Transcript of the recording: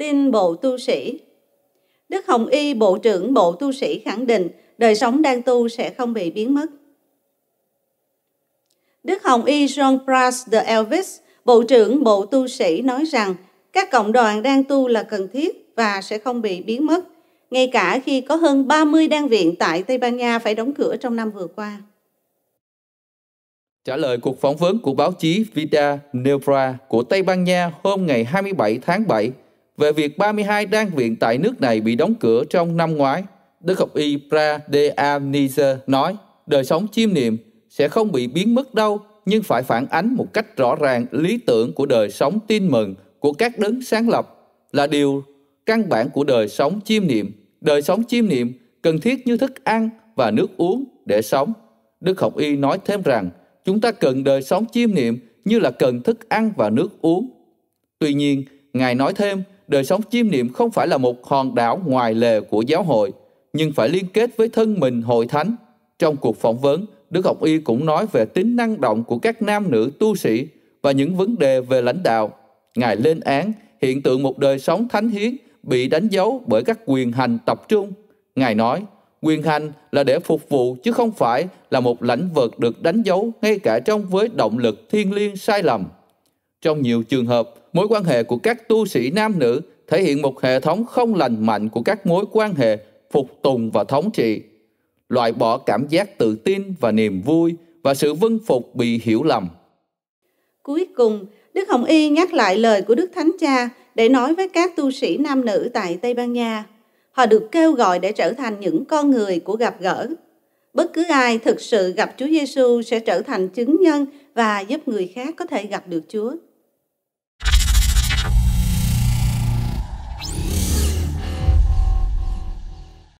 tin Bộ Tu Sĩ. Đức Hồng Y, Bộ trưởng Bộ Tu Sĩ khẳng định đời sống đang tu sẽ không bị biến mất. Đức Hồng Y John Pras de Elvis, Bộ trưởng Bộ Tu Sĩ nói rằng các cộng đoàn đang tu là cần thiết và sẽ không bị biến mất, ngay cả khi có hơn 30 đan viện tại Tây Ban Nha phải đóng cửa trong năm vừa qua. Trả lời cuộc phỏng vấn của báo chí Vida Nepra của Tây Ban Nha hôm ngày 27 tháng 7, về việc 32 đan viện tại nước này bị đóng cửa trong năm ngoái. Đức học y Pradeanizer nói, đời sống chiêm niệm sẽ không bị biến mất đâu, nhưng phải phản ánh một cách rõ ràng lý tưởng của đời sống tin mừng của các đấng sáng lập là điều căn bản của đời sống chiêm niệm. Đời sống chiêm niệm cần thiết như thức ăn và nước uống để sống. Đức học y nói thêm rằng, chúng ta cần đời sống chiêm niệm như là cần thức ăn và nước uống. Tuy nhiên, Ngài nói thêm, đời sống chiêm niệm không phải là một hòn đảo ngoài lề của giáo hội, nhưng phải liên kết với thân mình hội thánh. Trong cuộc phỏng vấn, Đức Ngọc Y cũng nói về tính năng động của các nam nữ tu sĩ và những vấn đề về lãnh đạo. Ngài lên án hiện tượng một đời sống thánh hiến bị đánh dấu bởi các quyền hành tập trung. Ngài nói, quyền hành là để phục vụ chứ không phải là một lãnh vực được đánh dấu ngay cả trong với động lực thiên liêng sai lầm. Trong nhiều trường hợp, mối quan hệ của các tu sĩ nam nữ thể hiện một hệ thống không lành mạnh của các mối quan hệ phục tùng và thống trị loại bỏ cảm giác tự tin và niềm vui và sự vâng phục bị hiểu lầm cuối cùng đức hồng y nhắc lại lời của đức thánh cha để nói với các tu sĩ nam nữ tại tây ban nha họ được kêu gọi để trở thành những con người của gặp gỡ bất cứ ai thực sự gặp chúa giêsu sẽ trở thành chứng nhân và giúp người khác có thể gặp được chúa